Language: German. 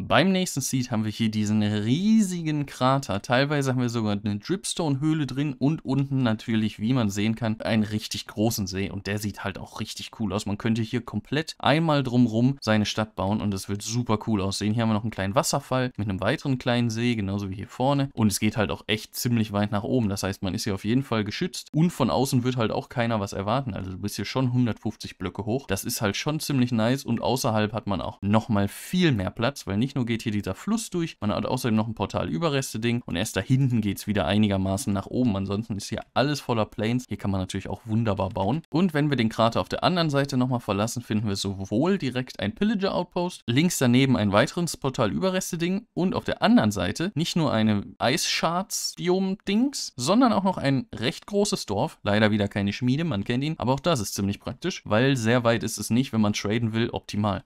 Beim nächsten Seed haben wir hier diesen riesigen Krater. Teilweise haben wir sogar eine Dripstone-Höhle drin und unten natürlich, wie man sehen kann, einen richtig großen See. Und der sieht halt auch richtig cool aus. Man könnte hier komplett einmal drumrum seine Stadt bauen und es wird super cool aussehen. Hier haben wir noch einen kleinen Wasserfall mit einem weiteren kleinen See, genauso wie hier vorne. Und es geht halt auch echt ziemlich weit nach oben. Das heißt, man ist hier auf jeden Fall geschützt und von außen wird halt auch keiner was erwarten. Also du bist hier schon 150 Blöcke hoch. Das ist halt schon ziemlich nice und außerhalb hat man auch nochmal viel mehr Platz, weil nicht nicht nur geht hier dieser Fluss durch, man hat außerdem noch ein Portal-Überreste-Ding und erst da hinten geht es wieder einigermaßen nach oben. Ansonsten ist hier alles voller Planes. Hier kann man natürlich auch wunderbar bauen. Und wenn wir den Krater auf der anderen Seite nochmal verlassen, finden wir sowohl direkt ein Pillager-Outpost, links daneben ein weiteres Portal-Überreste-Ding und auf der anderen Seite nicht nur eine Eisscharts-Biom-Dings, sondern auch noch ein recht großes Dorf. Leider wieder keine Schmiede, man kennt ihn, aber auch das ist ziemlich praktisch, weil sehr weit ist es nicht, wenn man traden will, optimal.